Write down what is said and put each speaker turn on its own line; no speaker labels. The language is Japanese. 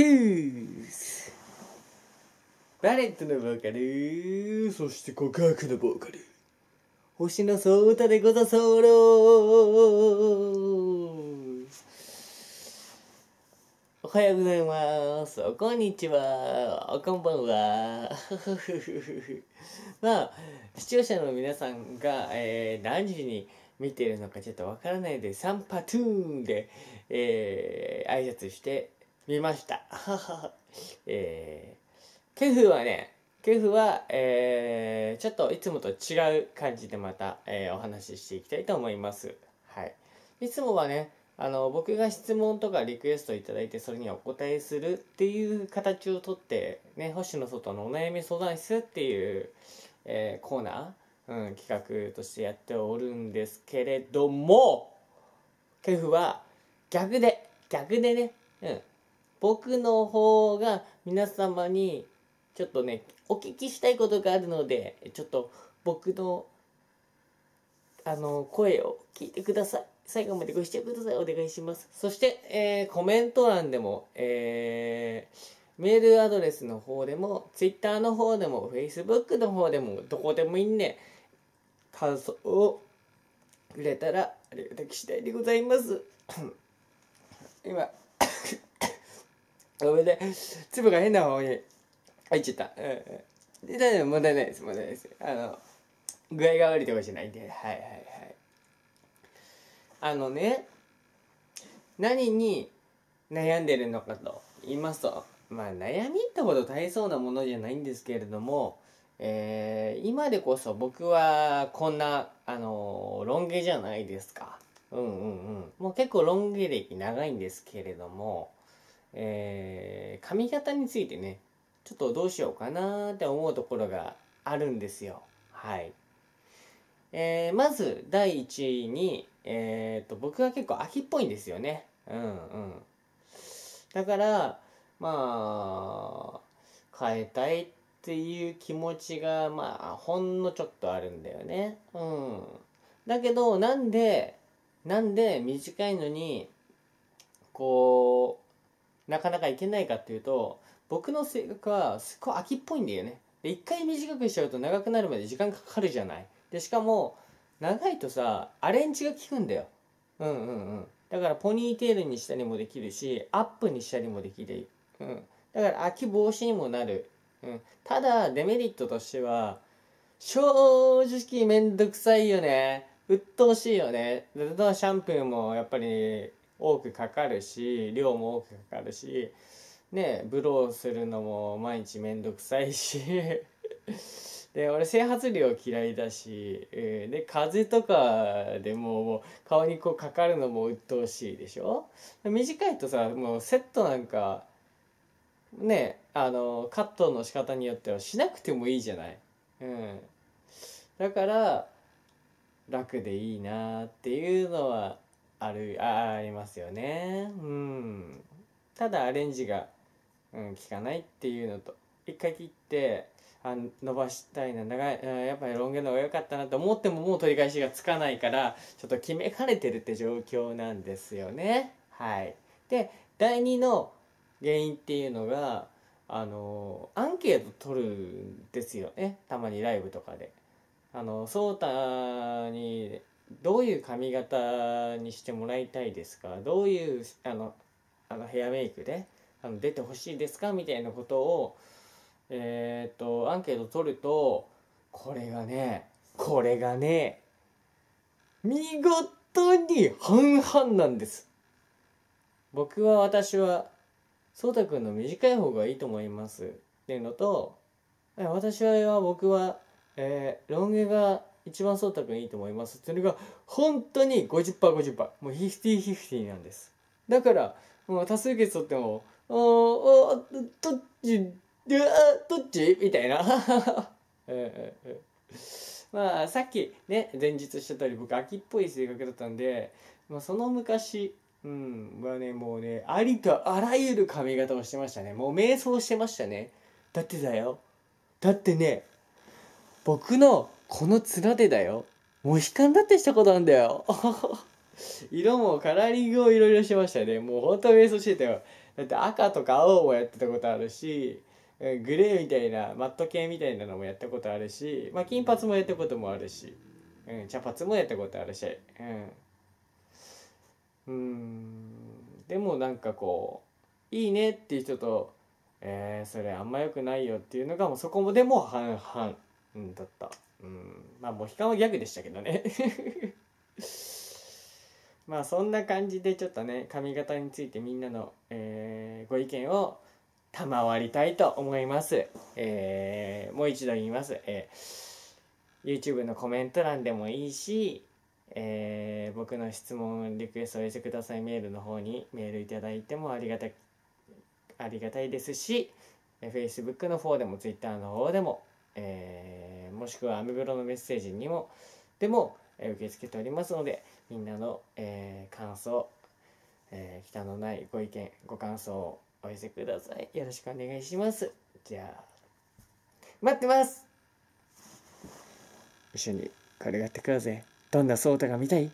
トゥースバレットのボーカルそして告白のボーカル星のソータでござそうろおはようございますこんにちはこんばんは まあ視聴者の皆さんが、えー、何時に見てるのかちょっとわからないで3パトゥーンで、えー、挨拶して見ました。えー、ケフはね、ケフは、えー、ちょっといつもと違う感じでまた、えー、お話ししていきたいと思います。はい。いつもはね、あの、僕が質問とかリクエストいただいて、それにお答えするっていう形をとって、ね、星の外のお悩み相談室っていう、えー、コーナー、うん、企画としてやっておるんですけれども、ケフは逆で、逆でね、うん、僕の方が皆様にちょっとねお聞きしたいことがあるのでちょっと僕のあの声を聞いてください最後までご視聴くださいお願いしますそして、えー、コメント欄でも、えー、メールアドレスの方でも Twitter の方でも Facebook の方でもどこでもいいんで感想をくれたらありがたき次第でございます 今ごめんね。粒が変な方に入っちゃった。うん。で、だいぶ、問題ないです、問題ないです。あの、具合が悪いとかじゃないんで、はいはいはい。あのね、何に悩んでるのかと言いますと、まあ悩みってほど大層なものじゃないんですけれども、えー、今でこそ僕はこんな、あのー、ロン毛じゃないですか。うんうんうん。もう結構ロン毛歴長いんですけれども、えー、髪型についてねちょっとどうしようかなって思うところがあるんですよはいえー、まず第1位に、えーと、僕は結構秋っぽいんですよねうんうんだからまあ変えたいっていう気持ちがまあほんのちょっとあるんだよねうんだけどなんでなんで短いのにこうなかなかいけないかっていうと僕の性格はすっごい秋っぽいんだよねで一回短くしちゃうと長くなるまで時間かかるじゃないでしかも長いとさアレンジが効くんだようんうんうんだからポニーテールにしたりもできるしアップにしたりもできる、うん、だから秋防止にもなる、うん、ただデメリットとしては正直めんどくさいよね鬱陶しいよねシャンプーもやっぱり多くかかるし量も多くかかるしねブローするのも毎日めんどくさいし で俺整髪量嫌いだし、えー、で風とかでももう顔にこうかかるのも鬱陶しいでしょ短いとさもうセットなんかねあのカットの仕方によってはしなくてもいいじゃない、うん、だから楽でいいなっていうのはあるあありますよねうんただアレンジが、うん、効かないっていうのと一回切ってあ伸ばしたいな長いやっぱりロン毛の方が良かったなと思ってももう取り返しがつかないからちょっと決めかれてるって状況なんですよねはいで第2の原因っていうのがあのアンケート取るんですよねたまにライブとかであのソータにういう髪型にしてもらいたいですかどういうあのあのヘアメイクであの出てほしいですかみたいなことを、えー、っとアンケート取るとこれがねこれがね見事に半々なんです僕は私はそ太たくんの短い方がいいと思いますっていうのと私は僕は、えー、ロン毛が一番そうたくんいいと思いますっていうのが本当に 50%50% もう50-50なんですだからもう多数決とっても「おおどっちどっち?」みたいな まあさっきね前日した通り僕秋っぽい性格だったんで、まあ、その昔うんはねもうねありとあらゆる髪型をしてましたねもう迷走してましたねだってだよだってね僕のこの綱でだよ。モヒカンだってしたことあんだよ。色もカラーリングをいろいろしましたね。もうほんと瞑想してたよ。だって赤とか青もやってたことあるし、グレーみたいな、マット系みたいなのもやったことあるし、まあ、金髪もやったこともあるし、うん、茶髪もやったことあるし、うん。うん、でもなんかこう、いいねっていう人と、えー、それあんま良くないよっていうのが、もうそこもでも半々。うん、だった。うん。まあ、モヒカンはギャグでしたけどね まあ、そんな感じでちょっとね、髪型についてみんなの、えー、ご意見を賜りたいと思います。えー、もう一度言います。えー、YouTube のコメント欄でもいいし、えー、僕の質問、リクエストをお寄せくださいメールの方にメールいただいてもありがたありがたいですし、Facebook の方でも Twitter の方でも、えーもしくはアメブロのメッセージにもでも、え受け付けておりますのでみんなの、えー、感想、えー、のないご意見ご感想をお寄せくださいよろしくお願いしますじゃあ待ってます一緒に軽がってくうぜどんなソータが見たい